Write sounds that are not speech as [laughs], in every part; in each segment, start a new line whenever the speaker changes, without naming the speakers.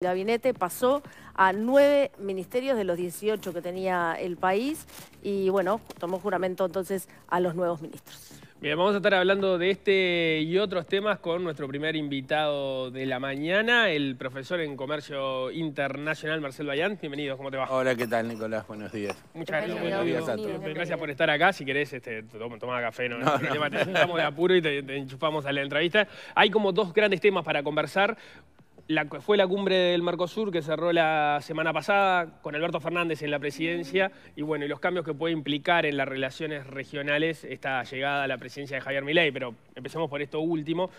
El gabinete pasó a nueve ministerios de los 18 que tenía el país y bueno, tomó juramento entonces a los nuevos ministros.
Bien, vamos a estar hablando de este y otros temas con nuestro primer invitado de la mañana, el profesor en Comercio Internacional, Marcelo Bayán. Bienvenido, ¿cómo te va?
Hola, ¿qué tal, Nicolás? Buenos días.
Muchas gracias. Buenos días a todos. Gracias por estar acá. Si querés, este, café, no, no, no. Te, sentamos de apuro y te enchufamos a la entrevista. Hay como dos grandes temas para conversar fue la cumbre del Mercosur que cerró la semana pasada con Alberto Fernández en la presidencia y bueno, y los cambios que puede implicar en las relaciones regionales esta llegada a la presidencia de Javier Milei, pero empecemos por esto último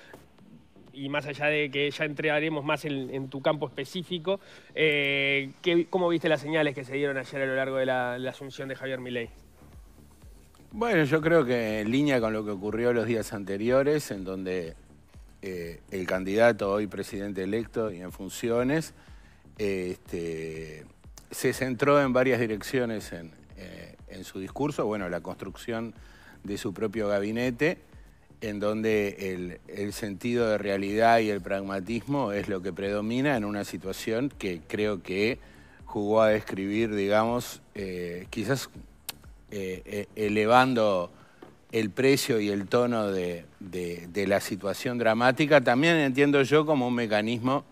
y más allá de que ya entraremos más en, tu campo específico, eh, ¿cómo viste las señales que se dieron ayer a lo largo de la, asunción de Javier
Milei? Bueno, yo creo que en línea con lo que ocurrió los días anteriores, en donde eh, el candidato hoy presidente electo y en funciones, eh, este, se centró en varias direcciones eh, en, su discurso, bueno, la construcción de su propio gabinete, en donde el, el, sentido de realidad y el pragmatismo es lo que predomina en una situación que creo que jugó a describir, digamos, quizás elevando el precio y el tono de, la situación dramática, también entiendo yo como un mecanismo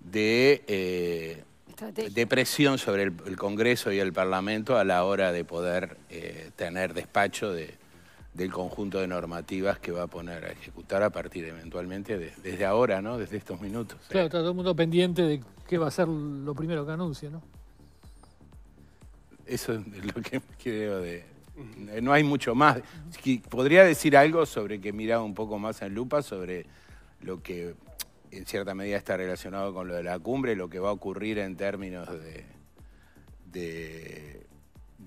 de, eh, presión sobre el, Congreso y el Parlamento a la hora de poder eh, tener despacho del conjunto de normativas que va a poner a ejecutar a partir eventualmente desde ahora, ¿no? Desde estos minutos.
Claro, está todo el mundo pendiente de qué va a ser lo primero que anuncie, ¿no?
Eso es lo que creo de, eh, no hay mucho más. ¿Podría decir algo sobre que miraba un poco más en lupa sobre lo que en cierta medida está relacionado con lo de la cumbre, lo que va a ocurrir en términos de,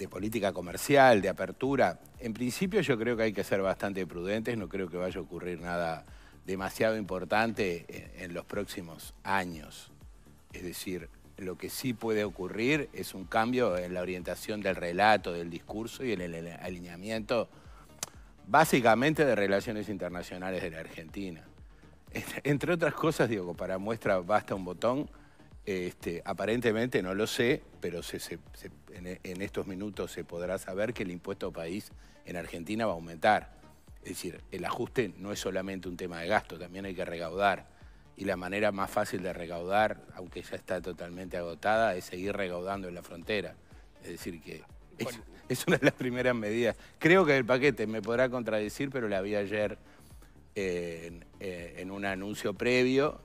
política comercial, de apertura? En principio yo creo que hay que ser bastante prudentes, no creo que vaya a ocurrir nada demasiado importante en los próximos años. Es decir, lo que sí puede ocurrir es un cambio en la orientación del relato, del discurso y en el alineamiento básicamente de relaciones internacionales de la Argentina. Entre otras cosas, digo, para muestra basta un botón, este, aparentemente no lo sé, pero en, en, estos minutos se podrá saber que el impuesto país en Argentina va a aumentar. Es decir, el ajuste no es solamente un tema de gasto, también hay que recaudar y la manera más fácil de recaudar, aunque ya está totalmente agotada, es seguir regaudando en la frontera. Es decir, que es, una de las primeras medidas. Creo que el paquete me podrá contradecir, pero la vi ayer eh, eh, en, un anuncio previo.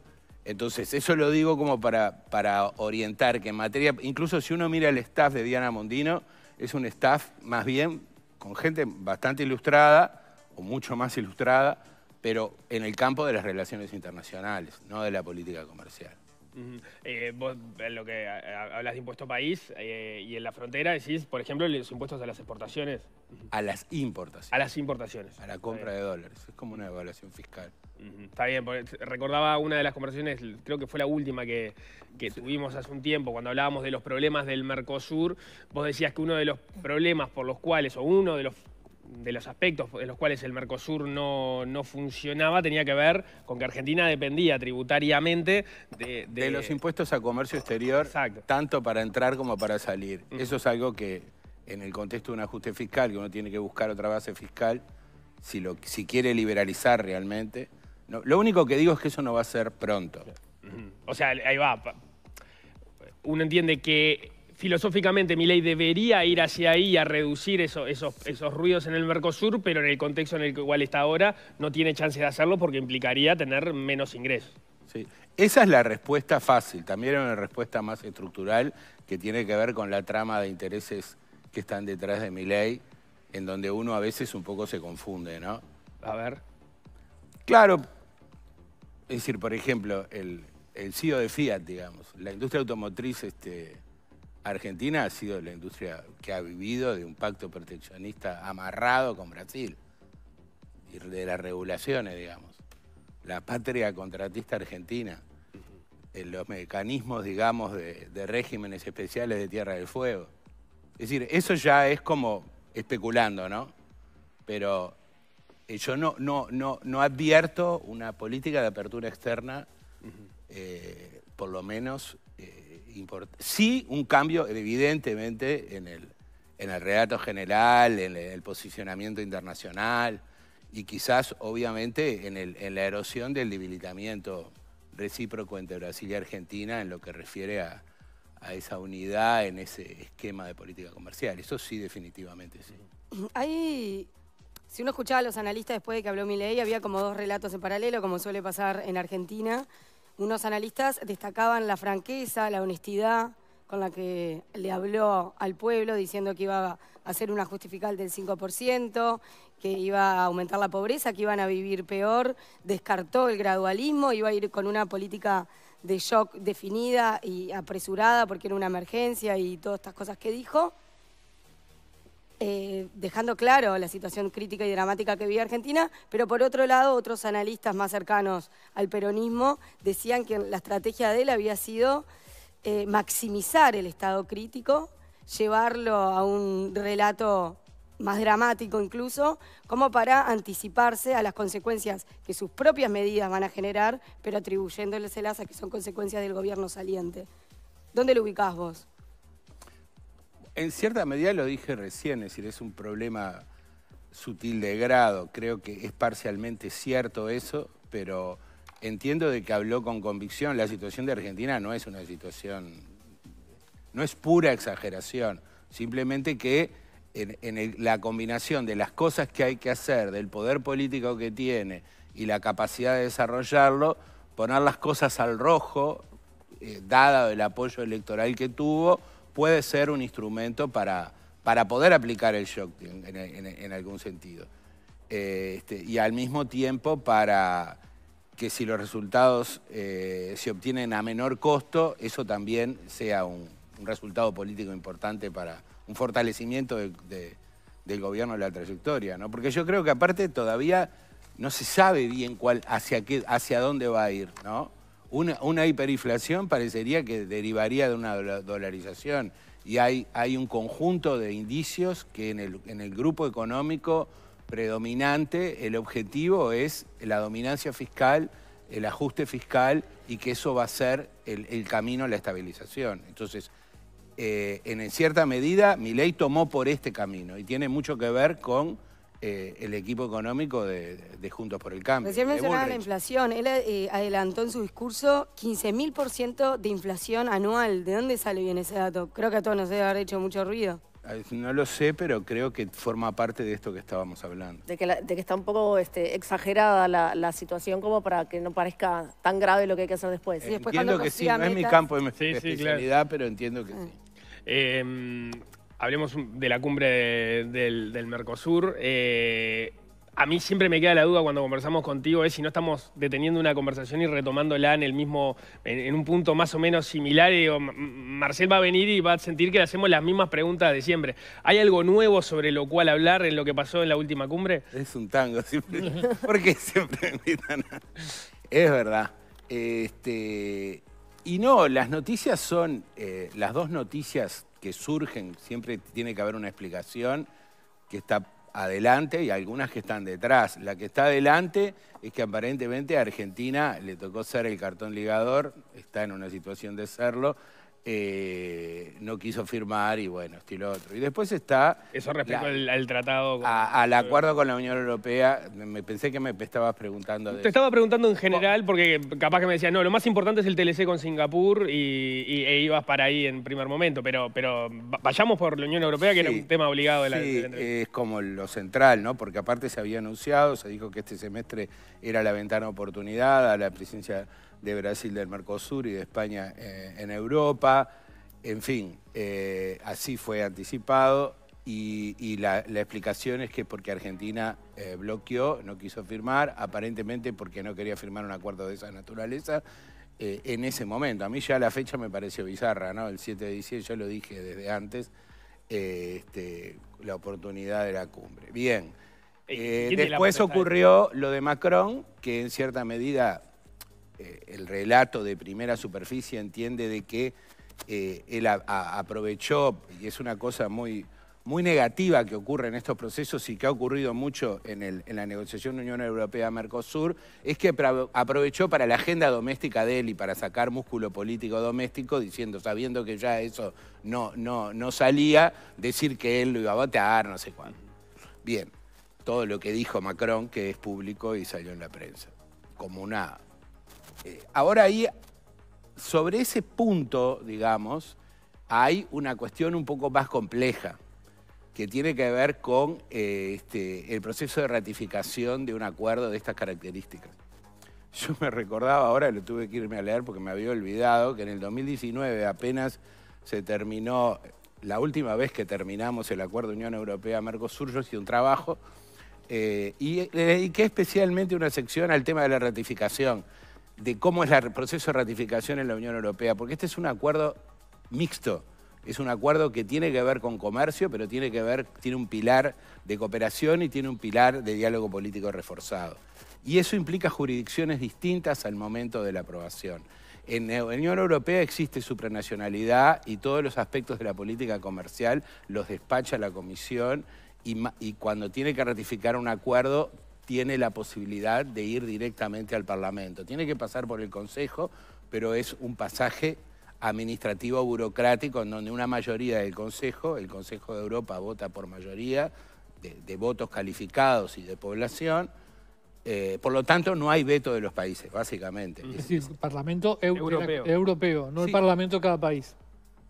Entonces, eso lo digo como para, para orientar que en materia, incluso si uno mira el staff de Diana Mondino, es un staff más bien con gente bastante ilustrada o mucho más ilustrada pero en el campo de las relaciones internacionales, no de la política comercial.
Eh, vos en lo que hablas de impuesto país eh, y en la frontera decís, por ejemplo, los impuestos a las exportaciones.
A las importaciones. A las importaciones. A la compra de dólares. Es como una evaluación
fiscal. Está bien, recordaba una de las conversaciones, creo que fue la última que, tuvimos hace un tiempo, cuando hablábamos de los problemas del Mercosur, vos decías que uno de los problemas por los cuales, o uno de los de los aspectos de los cuales el Mercosur no, funcionaba tenía que ver con que Argentina dependía tributariamente de...
de... los impuestos a comercio exterior, tanto para entrar como para salir. Eso es algo que en el contexto de un ajuste fiscal, que uno tiene que buscar otra base fiscal, si, lo, si quiere liberalizar realmente. lo único que digo es que eso no va a ser pronto.
O sea, ahí va. Uno entiende que filosóficamente mi ley debería ir hacia ahí a reducir esos, esos, ruidos en el Mercosur, pero en el contexto en el que cual está ahora no tiene chance de hacerlo
porque implicaría tener menos ingresos. Sí. Esa es la respuesta fácil, también es una respuesta más estructural que tiene que ver con la trama de intereses que están detrás de mi ley, en donde uno a veces un poco se confunde, ¿no? A ver. Claro, es decir, por ejemplo, el, el CEO de Fiat, digamos, la industria automotriz este, Argentina ha sido la industria que ha vivido de un pacto proteccionista amarrado con Brasil y de las regulaciones, digamos. La patria contratista argentina, los mecanismos, digamos, de, regímenes especiales de Tierra del Fuego. Es decir, eso ya es como especulando, ¿no? Pero eh, yo no, no, no, no advierto una política de apertura externa, eh, por lo menos sí un cambio, evidentemente, en el, en el relato general, en el posicionamiento internacional y quizás, obviamente, en, el, en la erosión del debilitamiento recíproco entre Brasil y Argentina en lo que refiere a, a esa unidad en ese esquema de política comercial. Eso sí, definitivamente, sí.
Hay, si uno escuchaba a los analistas después de que habló Milei, había como dos relatos en paralelo, como suele pasar en Argentina. Unos analistas destacaban la franqueza, la honestidad con la que le habló al pueblo diciendo que iba a hacer una justificación del 5%, que iba a aumentar la pobreza, que iban a vivir peor, descartó el gradualismo, iba a ir con una política de shock definida y apresurada porque era una emergencia y todas estas cosas que dijo. Eh, dejando claro la situación crítica y dramática que vive Argentina, pero por otro lado otros analistas más cercanos al peronismo decían que la estrategia de él había sido eh, maximizar el estado crítico, llevarlo a un relato más dramático incluso, como para anticiparse a las consecuencias que sus propias medidas van a generar, pero atribuyéndoleselas a que son consecuencias del gobierno saliente. ¿Dónde lo ubicás vos?
en cierta medida lo dije recién, es decir, es un problema sutil de grado. Creo que es parcialmente cierto eso, pero entiendo de que habló con convicción. La situación de Argentina no es una situación, no es pura exageración. Simplemente que en, la combinación de las cosas que hay que hacer, del poder político que tiene y la capacidad de desarrollarlo, poner las cosas al rojo, eh, dada el apoyo electoral que tuvo, puede ser un instrumento para, para poder aplicar el shock en, algún sentido. Eh, este, y al mismo tiempo para que si los resultados eh, se obtienen a menor costo, eso también sea un, resultado político importante para un fortalecimiento del gobierno de la trayectoria. ¿no? Porque yo creo que aparte todavía no se sabe bien cuál, hacia, qué, hacia dónde va a ir. ¿no? Una, hiperinflación parecería que derivaría de una dolarización y hay, hay un conjunto de indicios que en el, en el grupo económico predominante el objetivo es la dominancia fiscal, el ajuste fiscal y que eso va a ser el, camino a la estabilización. Entonces, eh, en cierta medida, mi ley tomó por este camino y tiene mucho que ver con eh, el equipo económico de, Juntos por el Cambio. Recién mencionaba la
inflación. Él eh, adelantó en su discurso 15.000% de inflación anual. ¿De dónde sale bien ese dato? Creo que a todos nos debe haber hecho mucho ruido.
No lo sé, pero creo que forma parte de esto que estábamos hablando.
De que, está un poco este, exagerada la, situación como para que no parezca tan grave lo que hay que hacer después. entiendo que sí, no es mi campo
de
especialidad, pero entiendo que sí. Eh, hablemos de la cumbre del, Mercosur. Eh, a mí siempre me queda la duda cuando conversamos contigo es si no estamos deteniendo una conversación y retomándola en el mismo, en, un punto más o menos similar. Marcel va a venir y va a sentir que le hacemos las mismas preguntas de siempre. ¿Hay algo nuevo sobre lo cual hablar en lo que pasó en la última cumbre? Es un tango siempre. [laughs] porque siempre
Es verdad. Este, y no, las noticias son, eh, las dos noticias que surgen, siempre tiene que haber una explicación que está adelante y algunas que están detrás. La que está adelante es que aparentemente a Argentina le tocó ser el cartón ligador, está en una situación de serlo, eh, no quiso firmar y bueno, estilo otro. Y después está... Eso respecto al, tratado... al acuerdo con la Unión Europea. Me, pensé que me estabas preguntando... De te
estaba preguntando en general porque capaz que me decías, no, lo más importante es el TLC con Singapur y, e ibas para ahí en primer momento, pero, pero vayamos por la Unión Europea, que era un tema obligado de la, sí,
es como lo central, ¿no? Porque aparte se había anunciado, se dijo que este semestre era la ventana oportunidad a la presidencia de Brasil del Mercosur y de España eh, en Europa. En fin, eh, así fue anticipado y, la, explicación es que porque Argentina eh, bloqueó, no quiso firmar, aparentemente porque no quería firmar un acuerdo de esa naturaleza en ese momento. A mí ya la fecha me pareció bizarra, ¿no? El 7 de diciembre, yo lo dije desde antes, este, la oportunidad de la cumbre. Bien. después ocurrió lo de Macron, que en cierta medida eh, el relato de primera superficie entiende de que eh, él aprovechó, y es una cosa muy, muy negativa que ocurre en estos procesos y que ha ocurrido mucho en, la negociación Unión Europea-Mercosur, es que aprovechó para la agenda doméstica de él y para sacar músculo político doméstico, diciendo, sabiendo que ya eso no, no, no salía, decir que él lo iba a votar, no sé cuándo. Bien, todo lo que dijo Macron, que es público y salió en la prensa, como una eh, ahora ahí, sobre ese punto, digamos, hay una cuestión un poco más compleja que tiene que ver con eh, este, el proceso de ratificación de un acuerdo de estas características. Yo me recordaba ahora, lo tuve que irme a leer porque me había olvidado, que en el 2019 apenas se terminó, la última vez que terminamos el acuerdo Unión Europea-Mercosur, yo hice un trabajo eh, y le dediqué especialmente una sección al tema de la ratificación de cómo es el proceso de ratificación en la Unión Europea, porque este es un acuerdo mixto. Es un acuerdo que tiene que ver con comercio, pero tiene que ver, tiene un pilar de cooperación y tiene un pilar de diálogo político reforzado. Y eso implica jurisdicciones distintas al momento de la aprobación. En la Unión Europea existe supranacionalidad y todos los aspectos de la política comercial los despacha la Comisión y, y cuando tiene que ratificar un acuerdo tiene la posibilidad de ir directamente al Parlamento. Tiene que pasar por el Consejo, pero es un pasaje administrativo burocrático en donde una mayoría del Consejo, el Consejo de Europa vota por mayoría de, votos calificados y de población, eh, por lo tanto, no hay veto de los países, básicamente. Es
decir, Parlamento europeo. no el Parlamento de cada
país.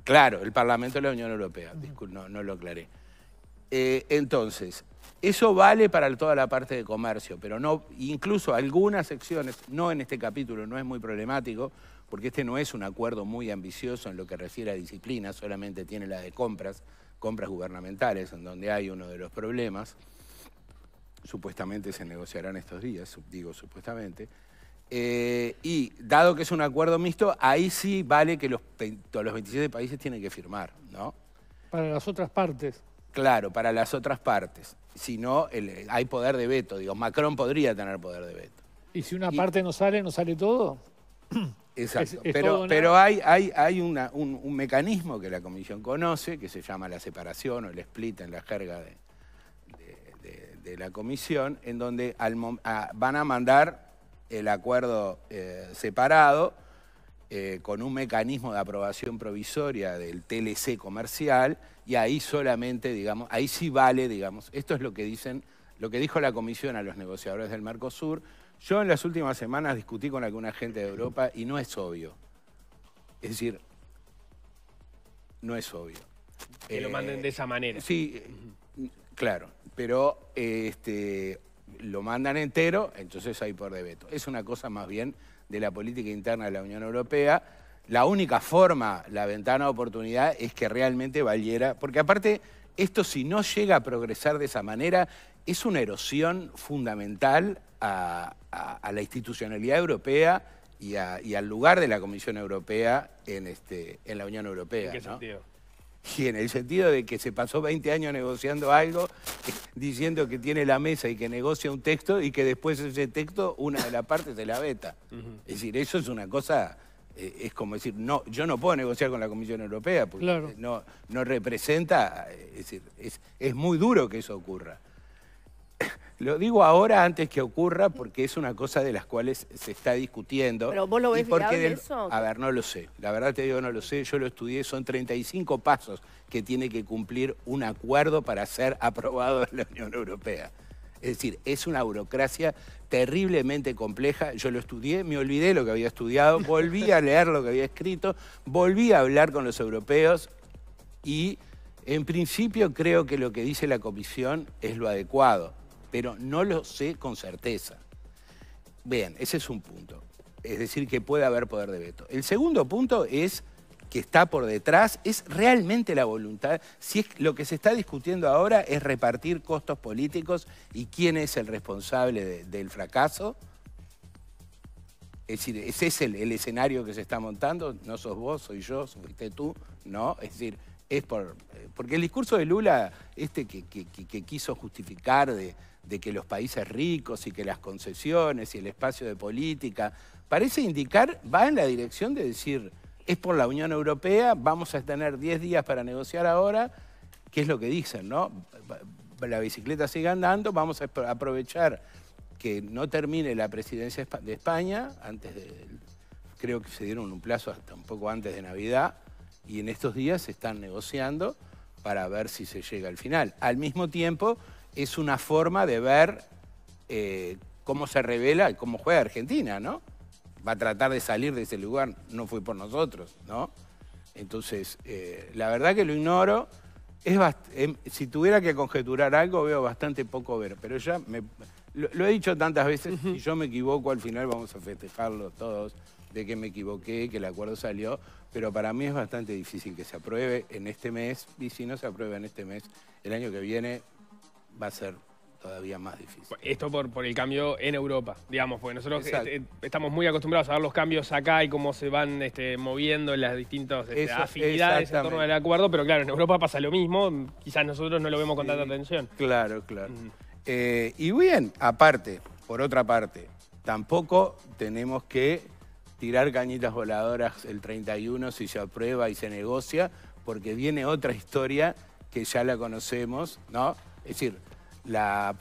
Claro, el Parlamento de la Unión Europea, no lo aclaré. Eh, entonces, eso vale para toda la parte de comercio, pero no, incluso algunas secciones, no en este capítulo, no es muy problemático, porque este no es un acuerdo muy ambicioso en lo que refiere a disciplina, solamente tiene la de compras, compras gubernamentales, en donde hay uno de los problemas. Supuestamente se negociarán estos días, digo supuestamente. Eh, y dado que es un acuerdo mixto, ahí sí vale que los, los 27 países tienen que firmar, ¿no?
Para las otras partes.
Claro, para las otras partes. Si no, hay poder de veto. Digo, Macron podría tener poder de veto. ¿Y
si una parte no sale, no sale todo?
[clears throat] Exacto. pero, hay, un, mecanismo que la Comisión conoce, que se llama la separación o el split en la jerga de, la Comisión, en donde van a mandar el acuerdo eh, separado eh, con un mecanismo de aprobación provisoria del TLC comercial y ahí solamente, digamos, ahí sí vale, digamos, esto es lo que dicen, lo que dijo la comisión a los negociadores del Mercosur. Yo en las últimas semanas discutí con alguna gente de Europa y no es obvio. Es decir, no es obvio.
Que lo manden de eh, esa manera. Sí,
claro, pero este, lo mandan entero, entonces hay por debeto. Es una cosa más bien de la política interna de la Unión Europea, la única forma, la ventana de oportunidad, es que realmente valiera, porque aparte esto si no llega a progresar de esa manera, es una erosión fundamental a, la institucionalidad europea y, al lugar de la Comisión Europea en, este, en la Unión Europea. ¿En qué sentido? Y en el sentido de que se pasó 20 años negociando algo [laughs] diciendo que tiene la mesa y que negocia un texto y que después ese texto, una de las partes se la beta. Es decir, eso es una cosa, eh, es como decir, no, yo no puedo negociar con la Comisión Europea porque no, no representa, eh, es decir, es muy duro que eso ocurra. Lo digo ahora antes que ocurra porque es una cosa de las cuales se está discutiendo. ¿Pero vos lo ves porque eso? A ver, no lo sé. La verdad te digo, no lo sé. Yo lo estudié. Son 35 pasos que tiene que cumplir un acuerdo para ser aprobado en la Unión Europea. Es decir, es una burocracia terriblemente compleja. Yo lo estudié, me olvidé lo que había estudiado, volví a leer lo que había escrito, volví a hablar con los europeos y en principio creo que lo que dice la comisión es lo adecuado pero no lo sé con certeza. Bien, ese es un punto. Es decir, que puede haber poder de veto. El segundo punto es que está por detrás, es realmente la voluntad, si es lo que se está discutiendo ahora es repartir costos políticos y quién es el responsable del fracaso. Es decir, ese es el, escenario que se está montando, no sos vos, soy yo, fuiste tú, no, es decir, es por... Eh, porque el discurso de Lula, este que quiso justificar de, de que los países ricos y que las concesiones y el espacio de política, parece indicar, va en la dirección de decir, es por la Unión Europea, vamos a tener 10 días para negociar ahora, que es lo que dicen, ¿no? La bicicleta sigue andando, vamos a aprovechar que no termine la presidencia de España, antes de, creo que se dieron un plazo hasta un poco antes de Navidad, y en estos días se están negociando para ver si se llega al final. Al mismo tiempo, es una forma de ver eh, cómo se revela cómo juega Argentina, ¿no? Va a tratar de salir de ese lugar, no fue por nosotros, ¿no? Entonces, eh, la verdad que lo ignoro. Es em, si tuviera que conjeturar algo, veo bastante poco ver, pero ya me, lo, he dicho tantas veces, si yo me equivoco, al final vamos a festejarlo todos, de que me equivoqué, que el acuerdo salió, pero para mí es bastante difícil que se apruebe en este mes, y si no se aprueba en este mes, el año que viene va a ser todavía más difícil.
Esto por, por el cambio en Europa, digamos, porque nosotros este, estamos muy acostumbrados a ver los cambios acá y cómo se van este, moviendo las distintas este, afinidades en torno al acuerdo, pero claro, en Europa pasa lo mismo, quizás nosotros no lo vemos con tanta atención.
Claro, claro. Eh, y bien, aparte, por otra parte, tampoco tenemos que tirar cañitas voladoras el 31 si se aprueba y se negocia, porque viene otra historia que ya la conocemos, ¿no? Es decir, la,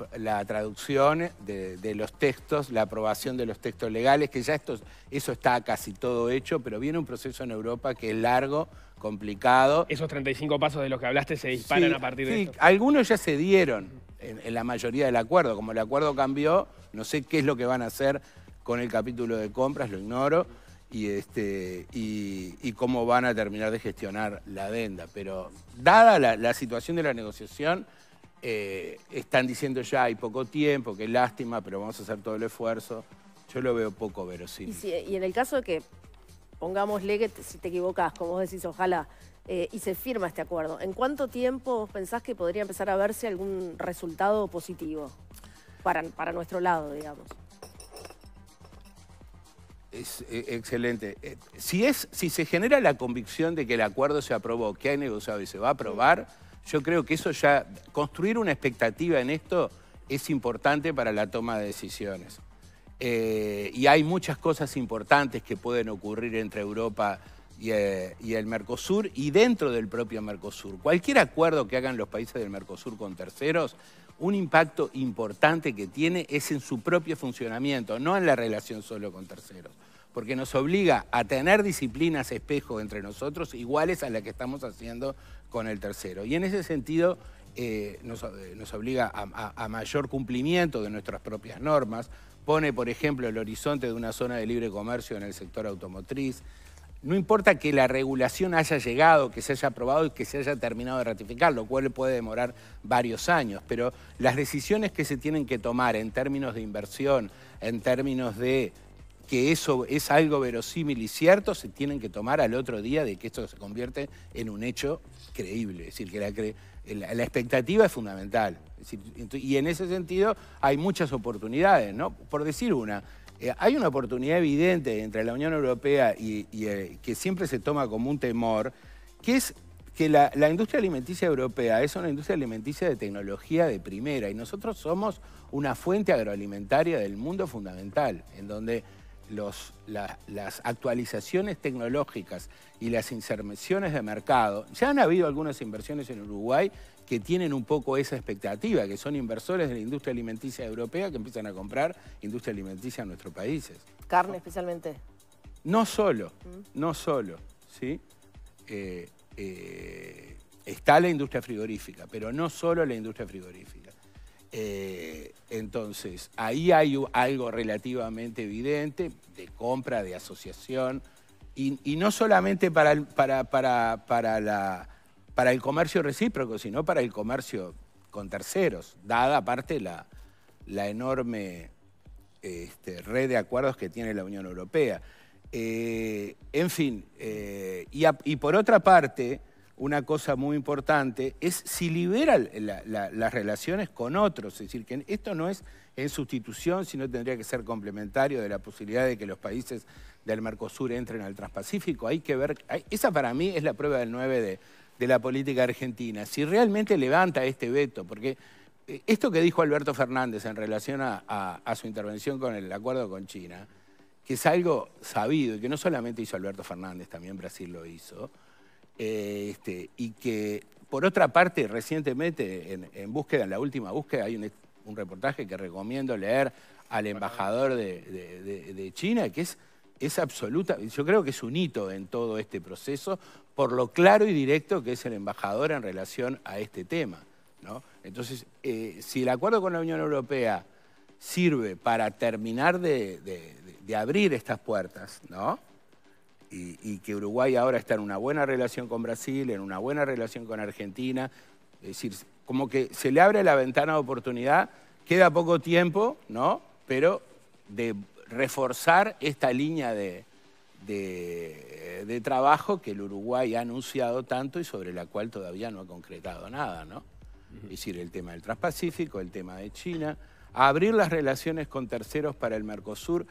traducción de, los textos, la aprobación de los textos legales, que ya esto, eso está casi todo hecho, pero viene un proceso en Europa que es largo, complicado. Esos 35 pasos de los que hablaste se disparan a partir de sí, Algunos ya se dieron en, la mayoría del acuerdo. Como el acuerdo cambió, no sé qué es lo que van a hacer con el capítulo de compras, lo ignoro y, este, y, cómo van a terminar de gestionar la adenda. Pero dada la situación de la negociación, eh, están diciendo ya hay poco tiempo, qué lástima, pero vamos a hacer todo el esfuerzo. Yo lo veo poco verosímil.
Y, y en el caso de que, pongamos, que si te equivocas como vos decís, ojalá, eh, y se firma este acuerdo, ¿en cuánto tiempo vos pensás que podría empezar a verse algún resultado positivo para, para nuestro lado, digamos?
Es e, excelente. Eh, si, es, si se genera la convicción de que el acuerdo se aprobó, que hay negociado y se va a aprobar... Mm. Yo creo que eso ya, construir una expectativa en esto es importante para la toma de decisiones. Eh, y hay muchas cosas importantes que pueden ocurrir entre Europa y, eh, y, el Mercosur y dentro del propio Mercosur. Cualquier acuerdo que hagan los países del Mercosur con terceros, un impacto importante que tiene es en su propio funcionamiento, no en la relación solo con terceros, porque nos obliga a tener disciplinas espejo entre nosotros iguales a las que estamos haciendo con el tercero. Y en ese sentido eh, eh, nos, obliga a mayor cumplimiento de nuestras propias normas, pone, por ejemplo, el horizonte de una zona de libre comercio en el sector automotriz, no importa que la regulación haya llegado, que se haya aprobado y que se haya terminado de ratificar, lo cual puede demorar varios años, pero las decisiones que se tienen que tomar en términos de inversión, en términos de que eso es algo verosímil y cierto, se tienen que tomar al otro día de que esto se convierte en un hecho creíble. Es decir, que la, expectativa es fundamental. y en ese sentido hay muchas oportunidades, ¿no? Por decir una, eh, hay una oportunidad evidente entre la Unión Europea y, eh, que siempre se toma como un temor, que es que la, la, industria alimenticia europea es una industria alimenticia de tecnología de primera y nosotros somos una fuente agroalimentaria del mundo fundamental, en donde las actualizaciones tecnológicas y las inserciones de mercado, ya han habido algunas inversiones en Uruguay que tienen un poco esa expectativa, que son inversores de la industria alimenticia europea que empiezan a comprar industria alimenticia en nuestros países.
¿Carne especialmente?
No solo, mm. no solo, ¿sí? Eh, eh, está la industria frigorífica, pero no solo la industria frigorífica. Eh, entonces, ahí hay algo relativamente evidente de compra, de asociación, y, no solamente para el, para, la, para el comercio recíproco, sino para el comercio con terceros, dada aparte la, la enorme este, red de acuerdos que tiene la Unión Europea. Eh, en fin, eh, y, por otra parte, una cosa muy importante, es si libera las relaciones con otros. Es decir, que esto no es en sustitución, sino tendría que ser complementario de la posibilidad de que los países del Mercosur entren al Transpacífico. Hay que ver, esa para mí es la prueba del 9 de, la política argentina. Si realmente levanta este veto, porque eh, esto que dijo Alberto Fernández en relación a, su intervención con el acuerdo con China, que es algo sabido y que no solamente hizo Alberto Fernández, también Brasil lo hizo, eh, este, y que por otra parte recientemente en, búsqueda, en la última búsqueda, hay un, reportaje que recomiendo leer al embajador de, China, que es, es absoluta, yo creo que es un hito en todo este proceso, por lo claro y directo que es el embajador en relación a este tema. ¿no? Entonces, eh, si el acuerdo con la Unión Europea sirve para terminar de, de abrir estas puertas, ¿no? y, que Uruguay ahora está en una buena relación con Brasil, en una buena relación con Argentina. Es decir, como que se le abre la ventana de oportunidad, queda poco tiempo, ¿no? Pero de reforzar esta línea de, de trabajo que el Uruguay ha anunciado tanto y sobre la cual todavía no ha concretado nada, ¿no? Es decir, el tema del Transpacífico, el tema de China, abrir las relaciones con terceros para el Mercosur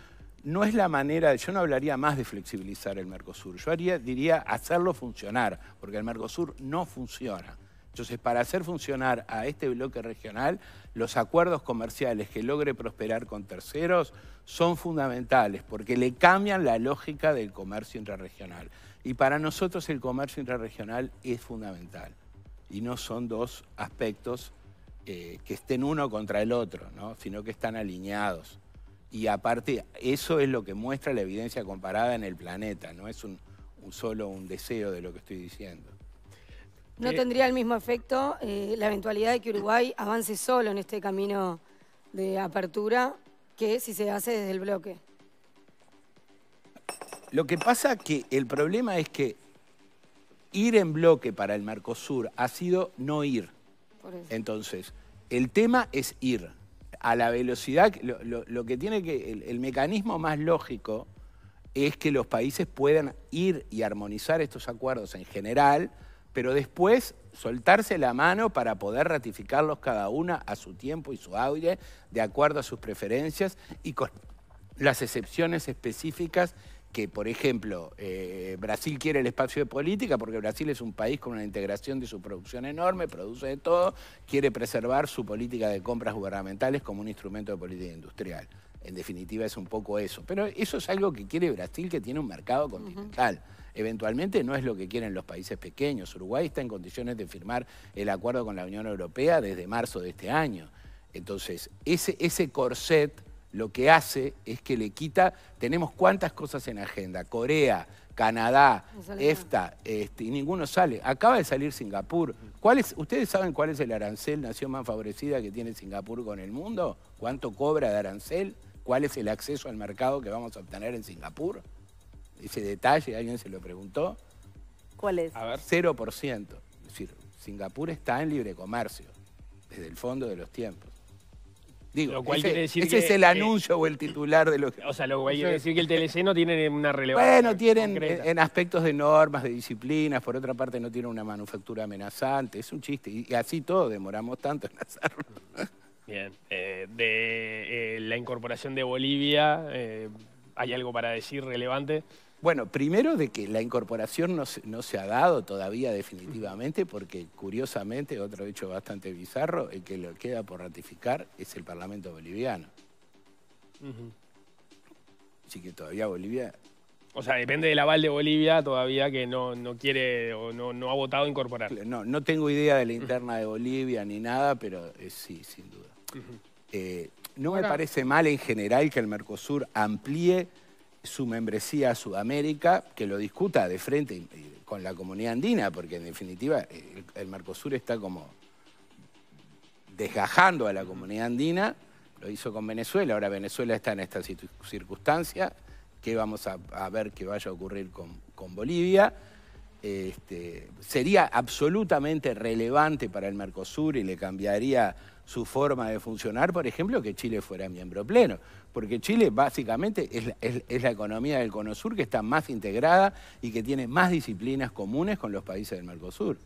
no es la manera, yo no hablaría más de flexibilizar el Mercosur, yo haría, diría hacerlo funcionar, porque el Mercosur no funciona. Entonces, para hacer funcionar a este bloque regional, los acuerdos comerciales que logre prosperar con terceros son fundamentales, porque le cambian la lógica del comercio intrarregional. Y para nosotros el comercio intrarregional es fundamental. Y no son dos aspectos eh, que estén uno contra el otro, sino que están alineados y aparte eso es lo que muestra la evidencia comparada en el planeta, no es un, solo un deseo de lo que estoy diciendo. No eh, tendría
el mismo efecto eh, la eventualidad de que Uruguay avance solo en este camino de apertura que si se hace desde el bloque.
Lo que pasa que el problema es que ir en bloque para el Mercosur ha sido no ir. Entonces, el tema es ir a la velocidad, lo, que tiene que, el, mecanismo más lógico es que los países puedan ir y armonizar estos acuerdos en general, pero después soltarse la mano para poder ratificarlos cada una a su tiempo y su auge, de acuerdo a sus preferencias y con las excepciones específicas que, por ejemplo, eh, Brasil quiere el espacio de política porque Brasil es un país con una integración de su producción enorme, produce de todo, quiere preservar su política de compras gubernamentales como un instrumento de política industrial. En definitiva es un poco eso. Pero eso es algo que quiere Brasil, que tiene un mercado continental. Eventualmente no es lo que quieren los países pequeños. Uruguay está en condiciones de firmar el acuerdo con la Unión Europea desde marzo de este año. Entonces, ese, ese corset lo que hace es que le quita, tenemos cuántas cosas en agenda, Corea, Canadá, EFTA, este, y ninguno sale. Acaba de salir Singapur. ¿Ustedes saben cuál es el arancel, nación más favorecida que tiene Singapur con el mundo? ¿Cuánto cobra de arancel? ¿Cuál es el acceso al mercado que vamos a obtener en Singapur? Ese detalle, alguien se lo preguntó. ¿Cuál es? A ver. 0%. Es decir, Singapur está en libre comercio, desde el fondo de los tiempos
ese, decir es el anuncio o
el titular de lo
que... O sea, lo cual quiere decir que el TLC no tiene una relevancia Bueno, tienen eh,
en aspectos de normas, de disciplinas, por otra parte no tiene una manufactura amenazante, es un chiste. Y, así todo, demoramos tanto en hacerlo. Bien. Eh, de eh, la incorporación de Bolivia, ¿hay algo para decir relevante? Bueno, primero de que la incorporación no se, ha dado todavía definitivamente, porque curiosamente, otro hecho bastante bizarro, el que lo queda por ratificar es el Parlamento boliviano. Así que todavía Bolivia...
O sea, depende del aval de Bolivia todavía que no, quiere o no, ha votado incorporar.
No, no tengo idea de la interna de Bolivia ni nada, pero eh, sí, sin duda. Eh, no me parece mal en general que el Mercosur amplíe su membresía a Sudamérica, que lo discuta de frente con la comunidad andina, porque en definitiva el, Mercosur está como desgajando a la comunidad andina, lo hizo con Venezuela, ahora Venezuela está en esta circunstancia, que vamos a, ver qué vaya a ocurrir con Bolivia. Este, sería absolutamente relevante para el Mercosur y le cambiaría su forma de funcionar, por ejemplo, que Chile fuera miembro pleno, porque Chile básicamente es la, economía del Cono Sur que está más integrada y que tiene más disciplinas comunes con los países del Mercosur.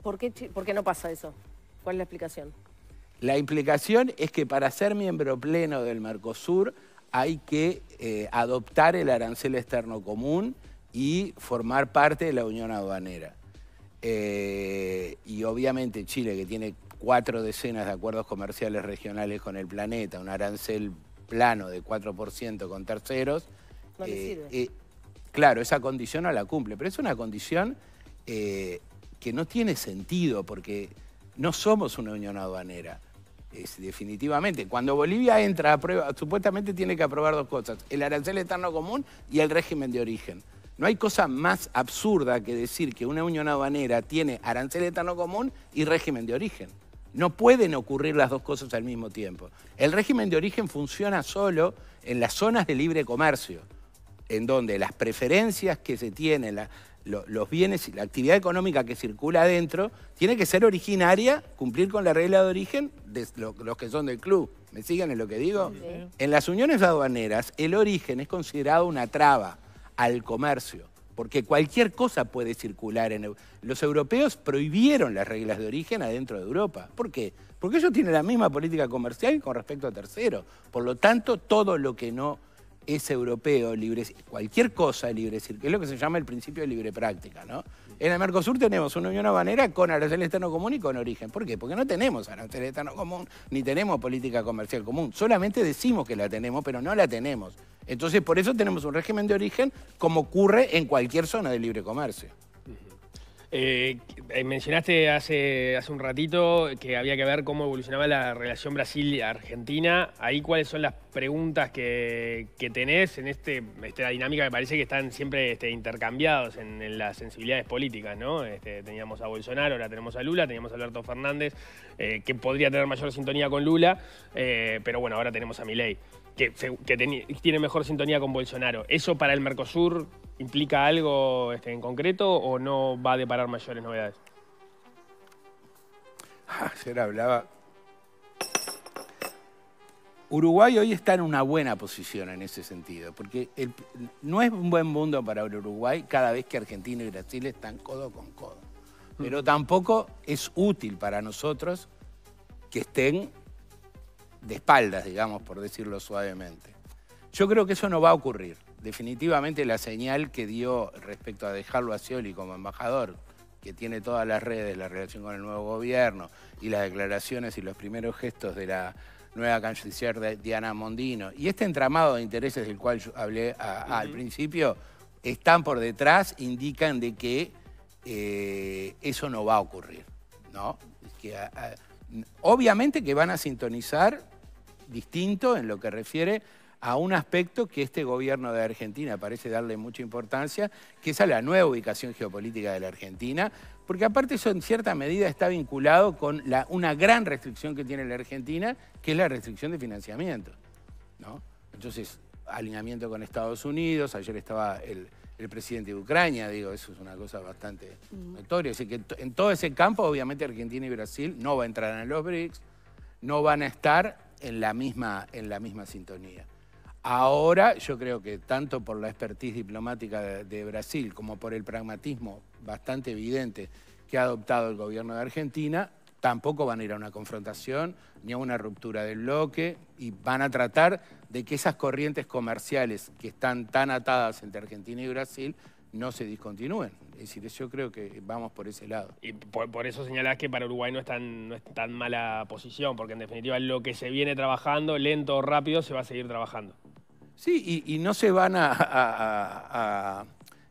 ¿Por qué, no pasa eso? ¿Cuál es la explicación?
La implicación es que para ser miembro pleno del Mercosur hay que eh, adoptar el arancel externo común, y formar parte de la Unión Aduanera. Eh, y obviamente Chile, que tiene cuatro decenas de acuerdos comerciales regionales con el planeta, un arancel plano de 4% con terceros, le eh, eh, claro, esa condición no la cumple, pero es una condición que no tiene sentido porque no somos una unión aduanera. Es, definitivamente. Cuando Bolivia entra a prueba, supuestamente tiene que aprobar dos cosas, el arancel eterno común y el régimen de origen. No hay cosa más absurda que decir que una unión aduanera tiene arancel etano común y régimen de origen. No pueden ocurrir las dos cosas al mismo tiempo. El régimen de origen funciona solo en las zonas de libre comercio, en donde las preferencias que se tienen, los bienes y la actividad económica que circula adentro, tiene que ser originaria, cumplir con la regla de origen de los que son del club. ¿Me siguen en lo que digo? En las uniones aduaneras, el origen es considerado una traba al comercio, porque cualquier cosa puede circular. En... Los europeos prohibieron las reglas de origen adentro de Europa. ¿Por qué? Porque ellos tienen la misma política comercial con respecto a terceros. Por lo tanto, todo lo que no es europeo, libre, cualquier cosa de libre es lo que se llama el principio de libre práctica, ¿no? En el Mercosur tenemos una unión habanera con arancel externo común y con origen. ¿Por qué? Porque no tenemos arancel externo común, ni tenemos política comercial común. Solamente decimos que la tenemos, pero no la tenemos. Entonces, por eso tenemos un régimen de origen como ocurre en cualquier zona de libre comercio.
Eh, eh, mencionaste hace, hace un ratito que había que ver cómo evolucionaba la relación Brasil-Argentina. Ahí, ¿cuáles son las preguntas que, tenés en este, esta dinámica me parece que están siempre este, intercambiados en, las sensibilidades políticas, ¿no? Este, teníamos a Bolsonaro, ahora tenemos a Lula, teníamos a Alberto Fernández, eh, que podría tener mayor sintonía con Lula, pero bueno, ahora tenemos a Milei, que, tiene mejor sintonía con Bolsonaro. ¿Eso para el Mercosur implica algo este, en concreto o
no va a deparar mayores novedades? [laughs] Ayer hablaba. Uruguay hoy está en una buena posición en ese sentido, porque no es un buen mundo para Uruguay cada vez que Argentina y Brasil están codo con codo. Mm. Pero tampoco es útil para nosotros que estén de espaldas, digamos, por decirlo suavemente. Yo creo que eso no va a ocurrir definitivamente la señal que dio respecto a dejarlo a Scioli como embajador, que tiene todas las redes, la relación con el nuevo gobierno y las declaraciones y los primeros gestos de la nueva canciller Diana Mondino, y este entramado de intereses del cual hablé al principio, están por detrás, indican de que eh, eso no va a ocurrir. ¿no? obviamente que van a sintonizar distinto en lo que refiere a un aspecto que este gobierno de Argentina parece darle mucha importancia, que es a la nueva ubicación geopolítica de la Argentina, porque aparte eso en cierta medida está vinculado con una gran restricción que tiene la Argentina, que es la restricción de financiamiento. ¿no? Entonces, alineamiento con Estados Unidos, ayer estaba el, presidente de Ucrania, digo, eso es una cosa bastante notoria, así que en todo ese campo obviamente Argentina y Brasil no van a entrar en los BRICS, no van a estar en la misma, en la misma sintonía. Ahora yo creo que tanto por la expertise diplomática de, Brasil como por el pragmatismo bastante evidente que ha adoptado el gobierno de Argentina, tampoco van a ir a una confrontación ni a una ruptura del bloque y van a tratar de que esas corrientes comerciales que están tan atadas entre Argentina y Brasil no se discontinúen. Es decir, yo creo que vamos por ese lado. Y por, eso señalás que para Uruguay no no es tan mala
posición, porque en definitiva lo que se viene trabajando, lento o rápido, se va a seguir trabajando.
Sí, y, no se van a,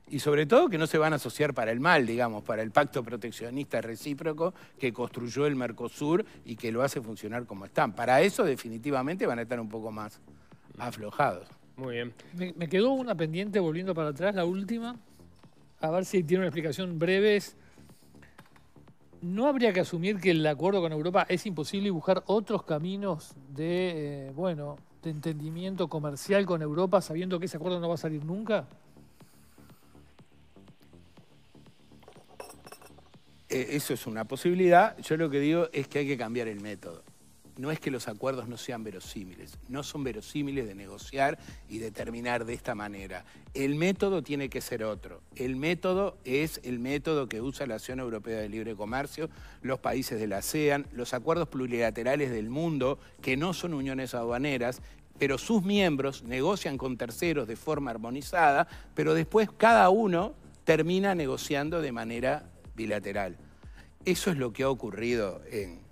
y sobre todo que no se van a asociar para el mal, digamos, para el pacto proteccionista recíproco que construyó el Mercosur y que lo hace funcionar como están. Para eso definitivamente van a estar un poco más aflojados.
Muy bien. Me, quedó una pendiente volviendo para atrás, la última, a ver si tiene una explicación breve. ¿No habría que asumir que el acuerdo con Europa es imposible y buscar otros caminos de, eh, bueno, de este entendimiento comercial con Europa sabiendo que ese acuerdo no va a salir nunca?
Eh, eso es una posibilidad. Yo lo que digo es que hay que cambiar el método no es que los acuerdos no sean verosímiles, no son verosímiles de negociar y de terminar de esta manera. El método tiene que ser otro. El método es el método que usa la Acción Europea de Libre Comercio, los países de la ASEAN, los acuerdos plurilaterales del mundo, que no son uniones aduaneras, pero sus miembros negocian con terceros de forma armonizada, pero después cada uno termina negociando de manera bilateral. Eso es lo que ha ocurrido en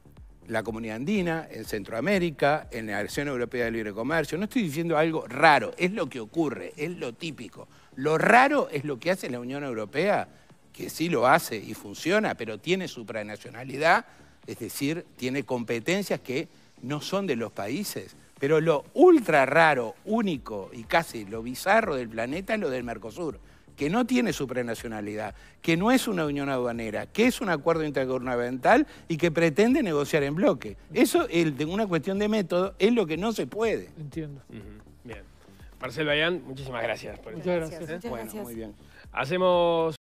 la comunidad andina, en Centroamérica, en la Acción Europea de Libre Comercio. No estoy diciendo algo raro, es lo que ocurre, es lo típico. Lo raro es lo que hace la Unión Europea, que sí lo hace y funciona, pero tiene supranacionalidad, es decir, tiene competencias que no son de los países. Pero lo ultra raro, único y casi lo bizarro del planeta es lo del Mercosur que no tiene supranacionalidad, que no es una unión aduanera, que es un acuerdo intergubernamental y que pretende negociar en bloque. Eso, el, de una cuestión de método, es lo que no se puede. Entiendo.
Bien. Marcel Bayán, muchísimas gracias. Por Muchas gracias. ¿Eh? bueno, muy bien. Hacemos...